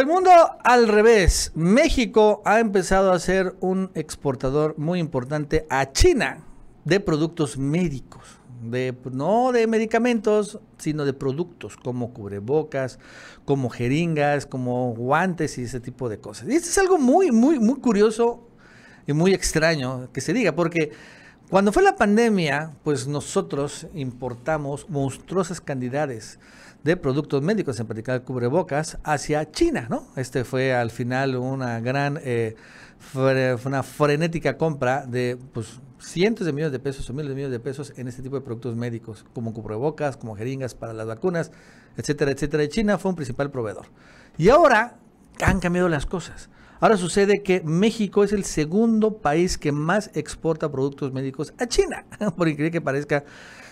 El mundo al revés. México ha empezado a ser un exportador muy importante a China de productos médicos. De, no de medicamentos, sino de productos como cubrebocas, como jeringas, como guantes y ese tipo de cosas. Y esto es algo muy, muy, muy curioso y muy extraño que se diga, porque cuando fue la pandemia, pues nosotros importamos monstruosas cantidades de productos médicos, en particular cubrebocas, hacia China, ¿no? Este fue al final una gran, eh, una frenética compra de pues, cientos de millones de pesos o miles de millones de pesos en este tipo de productos médicos, como cubrebocas, como jeringas para las vacunas, etcétera, etcétera. China fue un principal proveedor. Y ahora han cambiado las cosas. Ahora sucede que México es el segundo país que más exporta productos médicos a China, por increíble que parezca,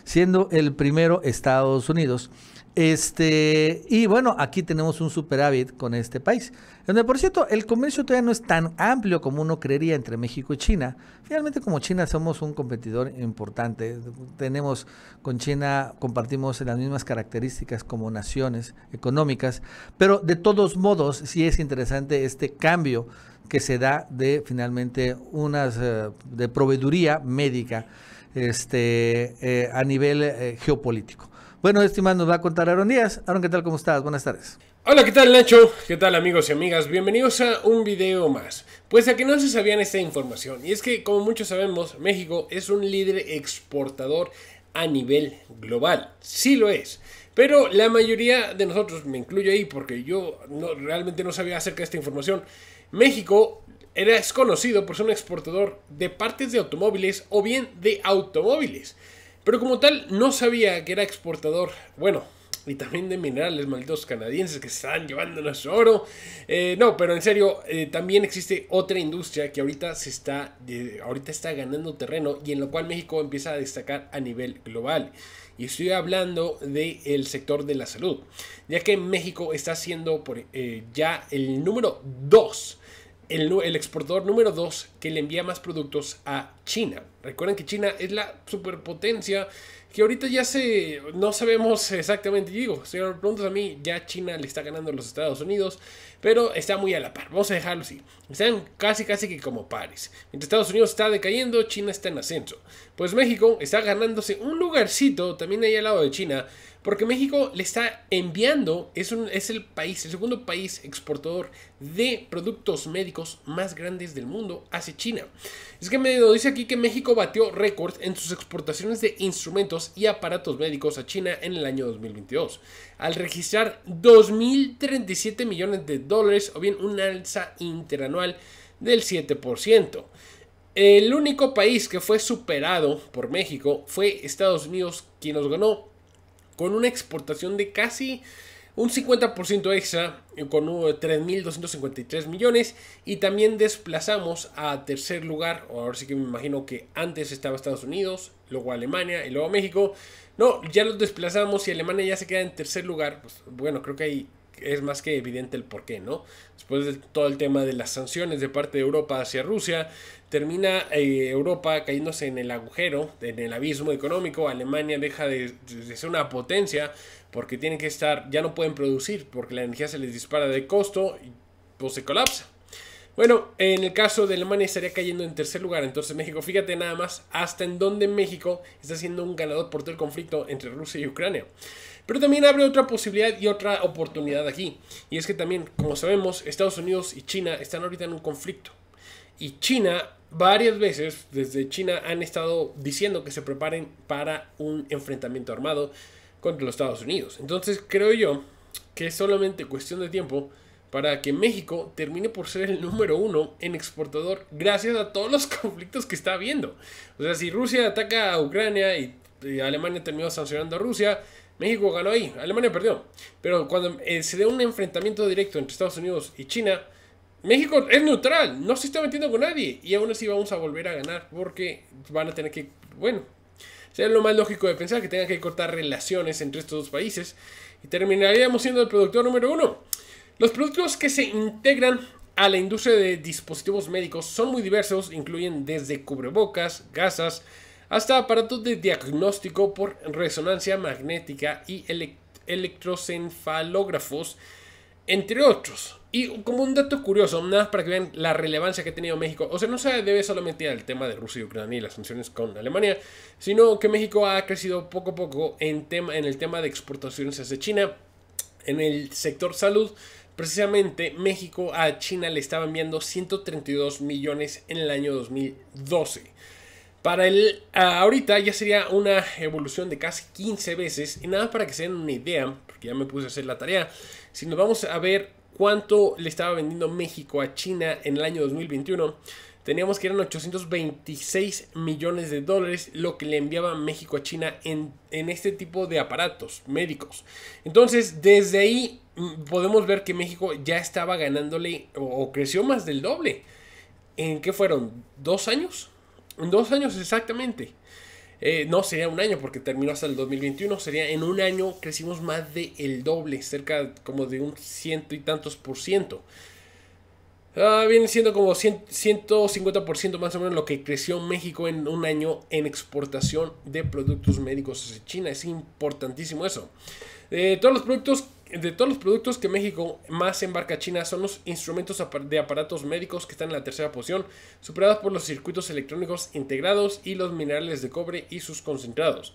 siendo el primero Estados Unidos. Este, y bueno, aquí tenemos un superávit con este país. Donde, por cierto, el comercio todavía no es tan amplio como uno creería entre México y China. Finalmente, como China, somos un competidor importante. Tenemos con China, compartimos las mismas características como naciones económicas. Pero de todos modos, sí es interesante este cambio que se da de finalmente unas eh, de proveeduría médica este, eh, a nivel eh, geopolítico. Bueno, este más nos va a contar Aaron Díaz. Aaron, ¿qué tal? ¿Cómo estás? Buenas tardes. Hola, ¿qué tal Nacho? ¿Qué tal amigos y amigas? Bienvenidos a un video más. Pues a que no se sabían esta información, y es que como muchos sabemos, México es un líder exportador a nivel global. Sí lo es. Pero la mayoría de nosotros, me incluyo ahí porque yo realmente no sabía acerca de esta información, México era conocido por ser un exportador de partes de automóviles o bien de automóviles. Pero como tal, no sabía que era exportador. Bueno, y también de minerales malditos canadienses que están llevando nuestro oro. Eh, no, pero en serio, eh, también existe otra industria que ahorita se está, ahorita está ganando terreno y en lo cual México empieza a destacar a nivel global. Y estoy hablando del sector de la salud, ya que México está siendo por, eh, ya el número 2 el, exportador número 2 que le envía más productos a China. Recuerden que China es la superpotencia que ahorita ya se no sabemos exactamente, digo, si me preguntas a mí, ya China le está ganando a los Estados Unidos, pero está muy a la par. Vamos a dejarlo así. Están casi casi que como pares. Mientras Estados Unidos está decayendo, China está en ascenso. Pues México está ganándose un lugarcito también ahí al lado de China porque México le está enviando, es, es el país, el segundo país exportador de productos médicos más grandes del mundo hacia China. Es que me dice aquí que México batió récords en sus exportaciones de instrumentos y aparatos médicos a China en el año 2022, al registrar 2.037 millones de dólares o bien un alza interanual del 7%. El único país que fue superado por México fue Estados Unidos, quien nos ganó con una exportación de casi un 50% extra eh, con 3.253 eh, millones y también desplazamos a tercer lugar, ahora sí que me imagino que antes estaba Estados Unidos, luego Alemania y luego México, no, ya los desplazamos y Alemania ya se queda en tercer lugar, pues bueno, creo que hay es más que evidente el porqué, ¿no? Después de todo el tema de las sanciones de parte de Europa hacia Rusia, termina eh, Europa cayéndose en el agujero, en el abismo económico. Alemania deja de, ser una potencia porque tienen que estar, ya no pueden producir porque la energía se les dispara de costo y pues se colapsa. Bueno, en el caso de Alemania estaría cayendo en tercer lugar, entonces México, fíjate nada más hasta en dónde México está siendo un ganador por todo el conflicto entre Rusia y Ucrania. Pero también abre otra posibilidad y otra oportunidad aquí. Y es que también, como sabemos, Estados Unidos y China están ahorita en un conflicto. Y China varias veces desde China han estado diciendo que se preparen para un enfrentamiento armado contra los Estados Unidos. Entonces creo yo que es solamente cuestión de tiempo para que México termine por ser el número uno en exportador gracias a todos los conflictos que está habiendo. O sea, si Rusia ataca a Ucrania y Alemania terminó sancionando a Rusia. México ganó ahí, Alemania perdió. Pero cuando eh, se dé un enfrentamiento directo entre Estados Unidos y China, México es neutral, no se está metiendo con nadie. Y aún así vamos a volver a ganar porque van a tener que, bueno, sería lo más lógico de pensar que tengan que cortar relaciones entre estos dos países. Y terminaríamos siendo el productor número uno. Los productos que se integran a la industria de dispositivos médicos son muy diversos, incluyen desde cubrebocas, gasas, hasta aparatos de diagnóstico por resonancia magnética y electrocefalógrafos, entre otros. Y como un dato curioso, nada más para que vean la relevancia que ha tenido México, o sea, no se debe solamente al tema de Rusia y Ucrania y las sanciones con Alemania, sino que México ha crecido poco a poco en, en el tema de exportaciones hacia China, en el sector salud. Precisamente México a China le estaba enviando 132 millones en el año 2012. Para el ah, ahorita ya sería una evolución de casi 15 veces. Y nada para que se den una idea, porque ya me puse a hacer la tarea. Si nos vamos a ver cuánto le estaba vendiendo México a China en el año 2021, teníamos que eran 826 millones de dólares lo que le enviaba México a China en, este tipo de aparatos médicos. Entonces, desde ahí mm, podemos ver que México ya estaba ganándole o, creció más del doble. ¿En qué fueron? ¿Dos años? En Dos años exactamente. Eh, no sería un año porque terminó hasta el 2021. Sería en un año crecimos más de el doble, cerca como de un ciento y tantos por ciento. Ah, viene siendo como por 150% más o menos lo que creció México en un año en exportación de productos médicos hacia China. Es importantísimo eso. Eh, todos los productos de todos los productos que México más embarca a China son los instrumentos de aparatos médicos que están en la tercera posición, superados por los circuitos electrónicos integrados y los minerales de cobre y sus concentrados.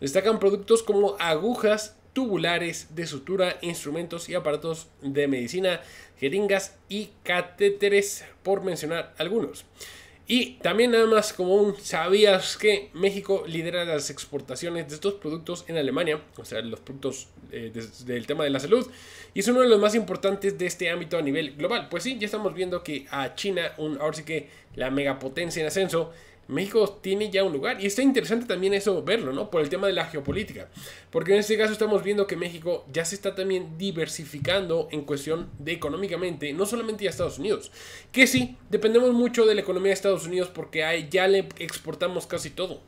Destacan productos como agujas, tubulares de sutura, instrumentos y aparatos de medicina, jeringas y catéteres, por mencionar algunos. Y también nada más como un sabías que México lidera las exportaciones de estos productos en Alemania, o sea, los productos eh, del tema de la salud, y es uno de los más importantes de este ámbito a nivel global. Pues sí, ya estamos viendo que a China, un, ahora sí que la megapotencia en ascenso, México tiene ya un lugar. Y está interesante también eso verlo, ¿no? Por el tema de la geopolítica. Porque en este caso estamos viendo que México ya se está también diversificando en cuestión de económicamente, no solamente a Estados Unidos. Que sí, dependemos mucho de la economía de Estados Unidos porque ahí ya le exportamos casi todo.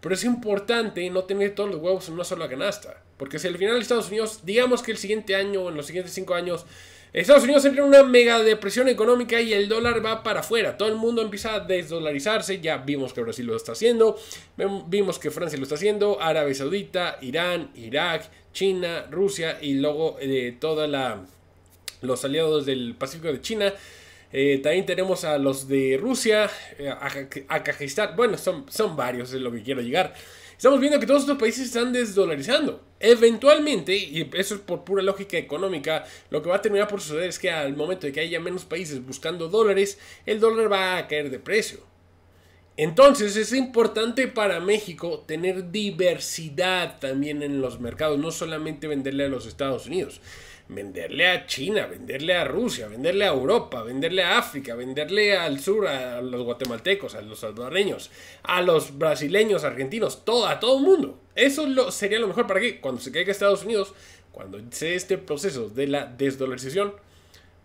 Pero es importante no tener todos los huevos en una sola canasta. Porque si al final Estados Unidos, digamos que el siguiente año o en los siguientes cinco años Estados Unidos entra en una mega depresión económica y el dólar va para afuera. Todo el mundo empieza a desdolarizarse. Ya vimos que Brasil lo está haciendo. Vimos que Francia lo está haciendo. Arabia Saudita, Irán, Irak, China, Rusia y luego todos toda los aliados del Pacífico de China. también tenemos a los de Rusia, a, Bueno, son, son varios, es lo que quiero llegar estamos viendo que todos estos países están desdolarizando. Eventualmente, y eso es por pura lógica económica, lo que va a terminar por suceder es que al momento de que haya menos países buscando dólares, el dólar va a caer de precio. Entonces es importante para México tener diversidad también en los mercados, no solamente venderle a los Estados Unidos, venderle a China, venderle a Rusia, venderle a Europa, venderle a África, venderle al sur, a los guatemaltecos, a los salvadoreños, a los brasileños, argentinos, todo, a todo el mundo. Eso lo, sería lo mejor para que cuando se caiga Estados Unidos, cuando se este proceso de la desdolarización,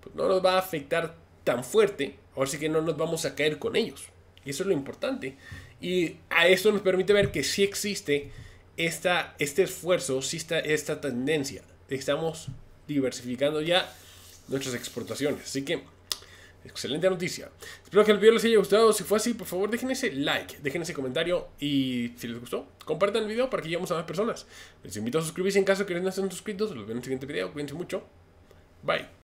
pues no nos va a afectar tan fuerte, ahora sí que no nos vamos a caer con ellos. Y eso es lo importante. Y a esto nos permite ver que sí existe esta, este esfuerzo, sí está esta tendencia. Estamos diversificando ya nuestras exportaciones. Así que, excelente noticia. Espero que el video les haya gustado. Si fue así, por favor, dejen ese like, dejen ese comentario y si les gustó, compartan el video para que lleguemos a más personas. Les invito a suscribirse en caso que no estén suscritos. Los veo en el siguiente video. Cuídense mucho. Bye.